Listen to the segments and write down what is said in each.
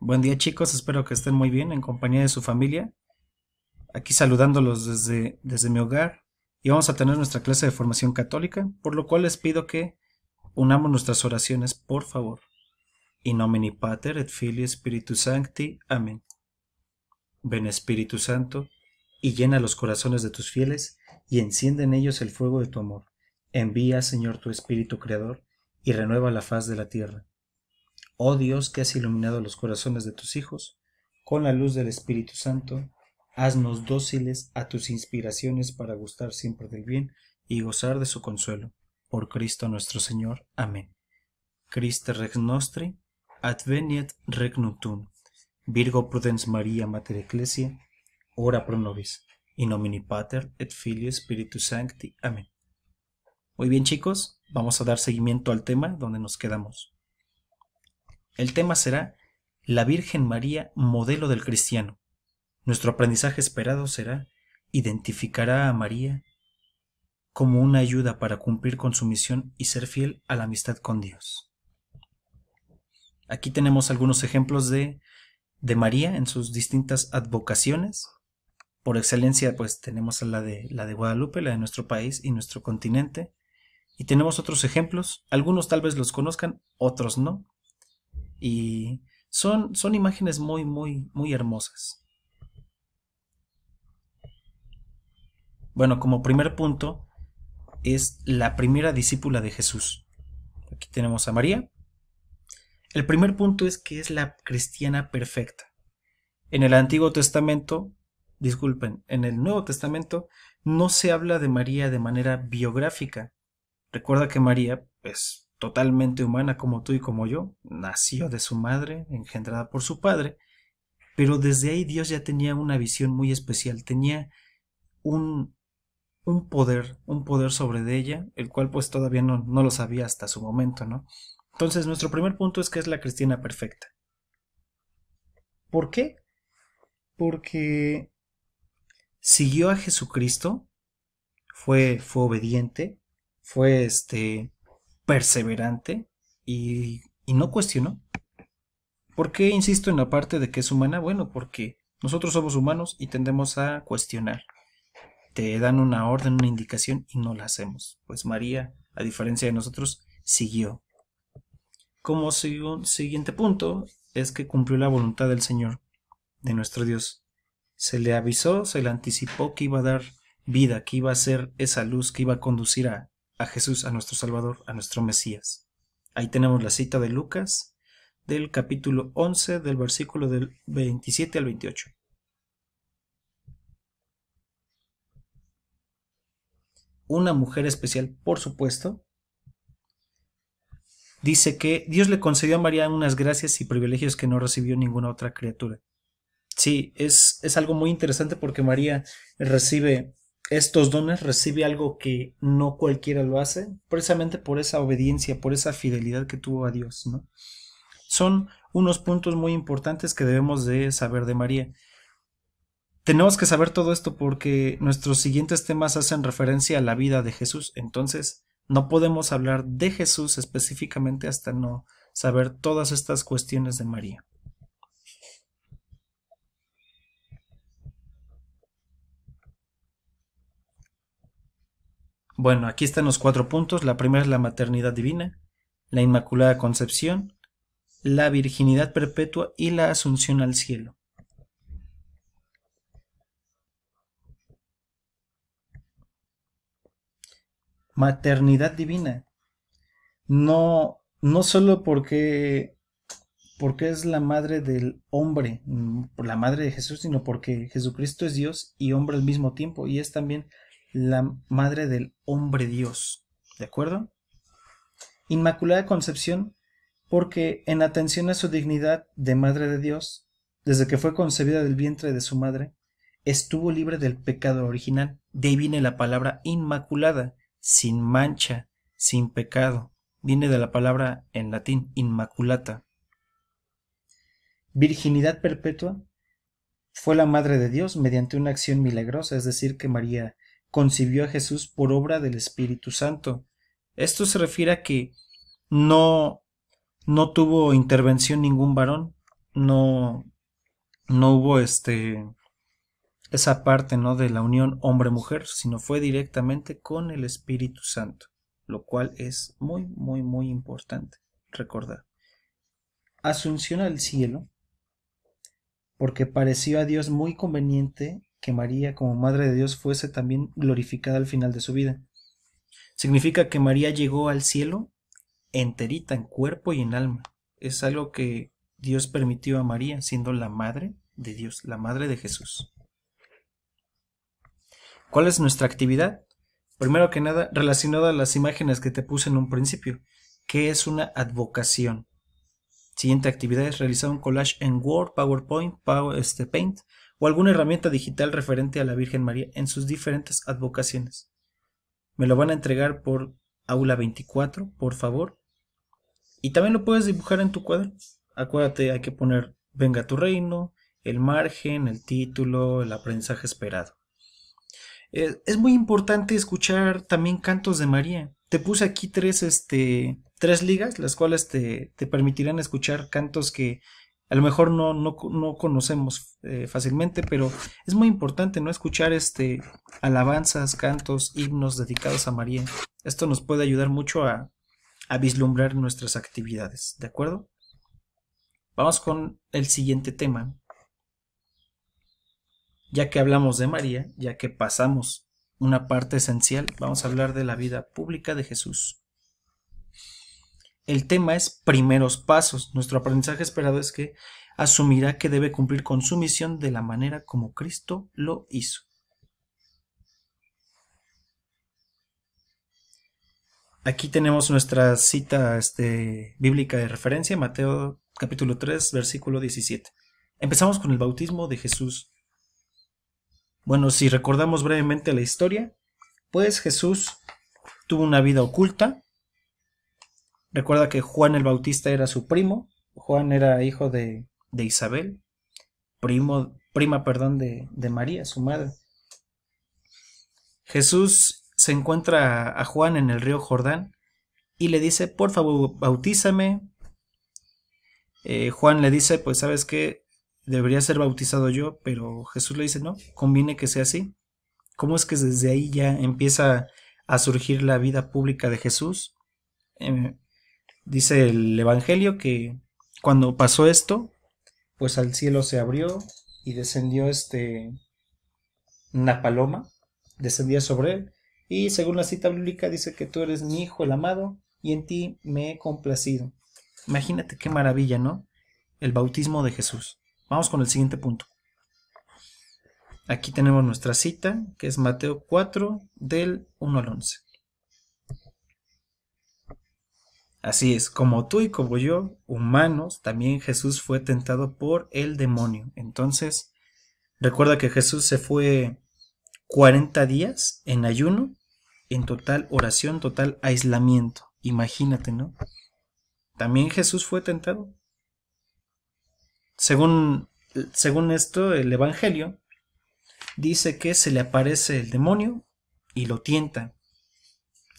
Buen día chicos, espero que estén muy bien en compañía de su familia. Aquí saludándolos desde, desde mi hogar y vamos a tener nuestra clase de formación católica, por lo cual les pido que unamos nuestras oraciones, por favor. In nomine Pater et fili, Spiritus Sancti. Amén. Ven Espíritu Santo y llena los corazones de tus fieles y enciende en ellos el fuego de tu amor. Envía, Señor, tu Espíritu Creador y renueva la faz de la tierra. Oh Dios que has iluminado los corazones de tus hijos, con la luz del Espíritu Santo, haznos dóciles a tus inspiraciones para gustar siempre del bien y gozar de su consuelo. Por Cristo nuestro Señor. Amén. Christe Rex Nostri, adveniet regnum Virgo prudens Maria Mater Ecclesiae, ora pro nobis. In nomine Pater et Filio Spiritus Sancti. Amén. Muy bien, chicos, vamos a dar seguimiento al tema donde nos quedamos. El tema será La Virgen María, modelo del cristiano. Nuestro aprendizaje esperado será ¿Identificará a María como una ayuda para cumplir con su misión y ser fiel a la amistad con Dios? Aquí tenemos algunos ejemplos de, de María en sus distintas advocaciones. Por excelencia, pues tenemos la de, la de Guadalupe, la de nuestro país y nuestro continente. Y tenemos otros ejemplos, algunos tal vez los conozcan, otros no. Y son, son imágenes muy, muy, muy hermosas. Bueno, como primer punto es la primera discípula de Jesús. Aquí tenemos a María. El primer punto es que es la cristiana perfecta. En el Antiguo Testamento, disculpen, en el Nuevo Testamento no se habla de María de manera biográfica. Recuerda que María, es... Pues, totalmente humana como tú y como yo, nació de su madre, engendrada por su padre, pero desde ahí Dios ya tenía una visión muy especial, tenía un, un poder, un poder sobre ella, el cual pues todavía no, lo sabía hasta su momento, ¿no? Entonces nuestro primer punto es que es la cristiana perfecta. ¿Por qué? Porque siguió a Jesucristo, fue, fue obediente, fue este, perseverante y, no cuestionó. ¿Por qué insisto en la parte de que es humana? Bueno, porque nosotros somos humanos y tendemos a cuestionar. Te dan una orden, una indicación y no la hacemos. Pues María, a diferencia de nosotros, siguió. Como siguiente punto es que cumplió la voluntad del Señor, de nuestro Dios. Se le avisó, se le anticipó que iba a dar vida, que iba a ser esa luz que iba a conducir a, a Jesús, a nuestro Salvador, a nuestro Mesías. Ahí tenemos la cita de Lucas del capítulo 11 del versículo del 27 al 28. Una mujer especial, por supuesto. Dice que Dios le concedió a María unas gracias y privilegios que no recibió ninguna otra criatura. Sí, es, es algo muy interesante porque María recibe estos dones recibe algo que no cualquiera lo hace, precisamente por esa obediencia, por esa fidelidad que tuvo a Dios, Son unos puntos muy importantes que debemos de saber de María. Tenemos que saber todo esto porque nuestros siguientes temas hacen referencia a la vida de Jesús, entonces no podemos hablar de Jesús específicamente hasta no saber todas estas cuestiones de María. Bueno, aquí están los cuatro puntos. La primera es la maternidad divina, la Inmaculada Concepción, la virginidad perpetua y la asunción al cielo. Maternidad divina. No, no solo porque, porque es la madre del hombre, mm, la madre de Jesús, sino porque Jesucristo es Dios y hombre al mismo tiempo y es también la madre del hombre Dios. ¿De acuerdo? Inmaculada Concepción, porque en atención a su dignidad de madre de Dios, desde que fue concebida del vientre de su madre, estuvo libre del pecado original. De ahí viene la palabra inmaculada, sin mancha, sin pecado. Viene de la palabra en latín inmaculata. Virginidad perpetua fue la madre de Dios mediante una acción milagrosa, es decir, que María concibió a Jesús por obra del Espíritu Santo. Esto se refiere a que no, no tuvo intervención ningún varón, no, no hubo este, esa parte ¿no? de la unión hombre-mujer, sino fue directamente con el Espíritu Santo, lo cual es muy, muy, muy importante recordar. Asunción al cielo, porque pareció a Dios muy conveniente que María como Madre de Dios fuese también glorificada al final de su vida. Significa que María llegó al cielo enterita en cuerpo y en alma. Es algo que Dios permitió a María siendo la Madre de Dios, la Madre de Jesús. ¿Cuál es nuestra actividad? Primero que nada, relacionada a las imágenes que te puse en un principio. ¿Qué es una advocación? Siguiente actividad es realizar un collage en Word, PowerPoint, Power, este, Paint o alguna herramienta digital referente a la Virgen María en sus diferentes advocaciones. Me lo van a entregar por aula 24, por favor. Y también lo puedes dibujar en tu cuadro. Acuérdate, hay que poner venga tu reino, el margen, el título, el aprendizaje esperado. Eh, es muy importante escuchar también cantos de María. Te puse aquí tres, este, tres ligas, las cuales te, te permitirán escuchar cantos que a lo mejor no, no, conocemos eh, fácilmente, pero es muy importante no escuchar este alabanzas, cantos, himnos dedicados a María. Esto nos puede ayudar mucho a, a vislumbrar nuestras actividades, ¿de acuerdo? Vamos con el siguiente tema. Ya que hablamos de María, ya que pasamos una parte esencial, vamos a hablar de la vida pública de Jesús. El tema es primeros pasos. Nuestro aprendizaje esperado es que asumirá que debe cumplir con su misión de la manera como Cristo lo hizo. Aquí tenemos nuestra cita este, bíblica de referencia, Mateo capítulo 3, versículo 17. Empezamos con el bautismo de Jesús. Bueno, si recordamos brevemente la historia, pues Jesús tuvo una vida oculta, Recuerda que Juan el Bautista era su primo. Juan era hijo de, de Isabel, primo, prima perdón, de, de María, su madre. Jesús se encuentra a Juan en el río Jordán y le dice, por favor, bautízame. Eh, Juan le dice, pues sabes que debería ser bautizado yo, pero Jesús le dice, no, conviene que sea así. ¿Cómo es que desde ahí ya empieza a surgir la vida pública de Jesús? Eh, dice el Evangelio que cuando pasó esto, pues al cielo se abrió y descendió este una paloma, descendía sobre él, y según la cita bíblica dice que tú eres mi hijo el amado, y en ti me he complacido. Imagínate qué maravilla, ¿no? El bautismo de Jesús. Vamos con el siguiente punto. Aquí tenemos nuestra cita, que es Mateo 4, del 1 al 11. Así es, como tú y como yo, humanos, también Jesús fue tentado por el demonio. Entonces, recuerda que Jesús se fue 40 días en ayuno, en total oración, total aislamiento. Imagínate, ¿no? También Jesús fue tentado. Según, según esto, el Evangelio dice que se le aparece el demonio y lo tienta.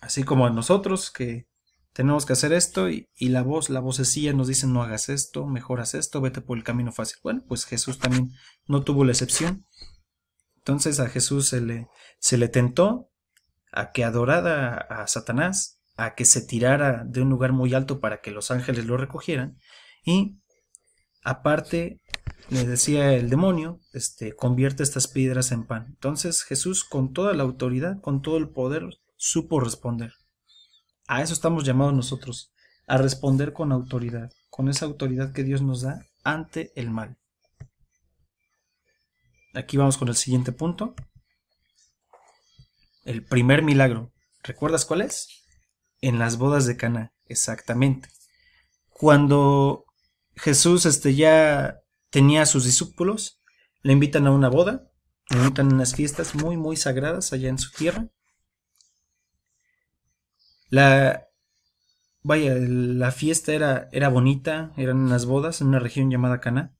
Así como a nosotros que tenemos que hacer esto y, la voz, la vocecilla nos dice no hagas esto, mejoras esto, vete por el camino fácil. Bueno, pues Jesús también no tuvo la excepción. Entonces a Jesús se le, se le tentó a que adorara a Satanás, a que se tirara de un lugar muy alto para que los ángeles lo recogieran y aparte le decía el demonio, este, convierte estas piedras en pan. Entonces Jesús con toda la autoridad, con todo el poder, supo responder. A eso estamos llamados nosotros, a responder con autoridad, con esa autoridad que Dios nos da ante el mal. Aquí vamos con el siguiente punto. El primer milagro. ¿Recuerdas cuál es? En las bodas de Cana, exactamente. Cuando Jesús este, ya tenía a sus discípulos, le invitan a una boda, le invitan a unas fiestas muy, muy sagradas allá en su tierra la, vaya, la fiesta era, era bonita, eran unas bodas en una región llamada Cana,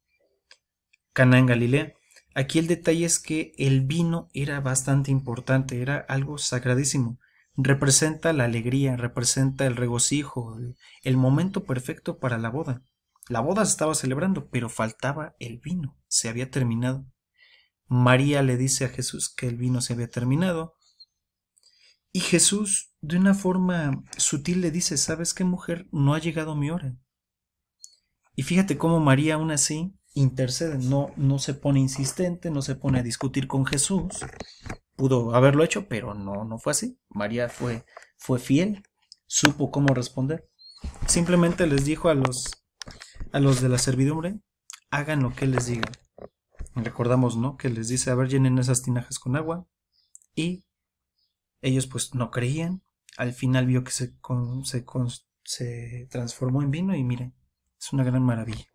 Cana en Galilea. Aquí el detalle es que el vino era bastante importante, era algo sagradísimo. Representa la alegría, representa el regocijo, el, el momento perfecto para la boda. La boda se estaba celebrando, pero faltaba el vino, se había terminado. María le dice a Jesús que el vino se había terminado. Y Jesús de una forma sutil le dice, ¿sabes qué mujer? No ha llegado mi hora. Y fíjate cómo María aún así intercede, no, no se pone insistente, no se pone a discutir con Jesús. Pudo haberlo hecho, pero no, no fue así. María fue, fue fiel, supo cómo responder. Simplemente les dijo a los, a los de la servidumbre, hagan lo que les digan. Recordamos, ¿no? Que les dice, a ver, llenen esas tinajas con agua. Y ellos pues no creían, al final vio que se, se, se transformó en vino y miren, es una gran maravilla.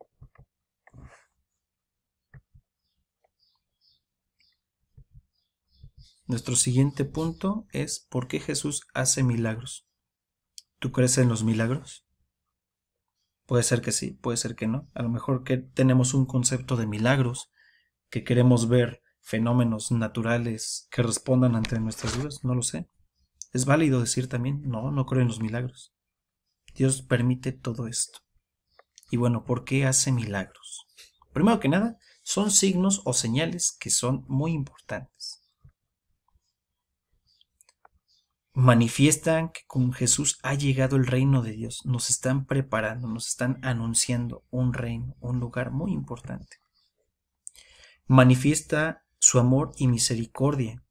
Nuestro siguiente punto es ¿por qué Jesús hace milagros? ¿Tú crees en los milagros? Puede ser que sí, puede ser que no. A lo mejor que tenemos un concepto de milagros, que queremos ver fenómenos naturales que respondan ante nuestras dudas, no lo sé es, válido decir también, no, no creo en los milagros. Dios permite todo esto. Y bueno, ¿por qué hace milagros? Primero que nada, son signos o señales que son muy importantes. Manifiestan que con Jesús ha llegado el reino de Dios. Nos están preparando, nos están anunciando un reino, un lugar muy importante. Manifiesta su amor y misericordia,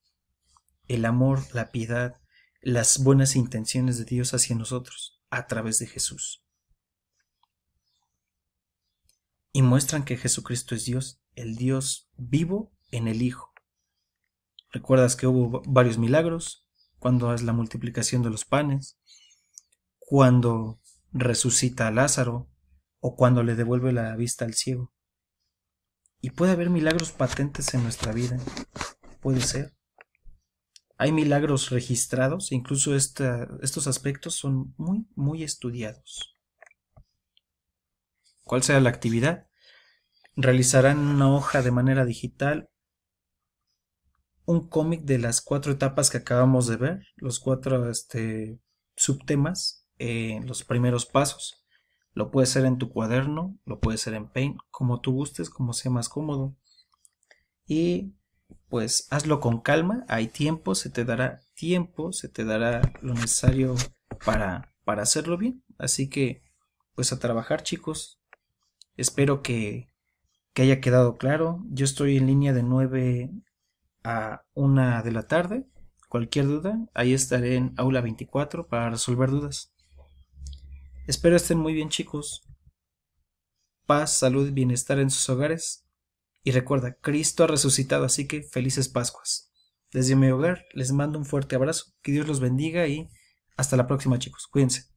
el amor, la piedad, las buenas intenciones de Dios hacia nosotros a través de Jesús. Y muestran que Jesucristo es Dios, el Dios vivo en el Hijo. Recuerdas que hubo varios milagros, cuando es la multiplicación de los panes, cuando resucita a Lázaro o cuando le devuelve la vista al ciego. Y puede haber milagros patentes en nuestra vida, puede ser, hay milagros registrados, incluso estos aspectos son muy, muy estudiados. ¿Cuál será la actividad? Realizarán una hoja de manera digital un cómic de las cuatro etapas que acabamos de ver, los cuatro este, subtemas, eh, los primeros pasos. Lo puede ser en tu cuaderno, lo puede ser en Paint, como tú gustes, como sea más cómodo. Y pues hazlo con calma, hay tiempo, se te dará tiempo, se te dará lo necesario para, para hacerlo bien. Así que, pues a trabajar chicos. Espero que, que haya quedado claro. Yo estoy en línea de 9 a 1 de la tarde. Cualquier duda, ahí estaré en aula 24 para resolver dudas. Espero estén muy bien chicos. Paz, salud bienestar en sus hogares. Y recuerda, Cristo ha resucitado, así que felices Pascuas. Desde mi hogar les mando un fuerte abrazo, que Dios los bendiga y hasta la próxima chicos, cuídense.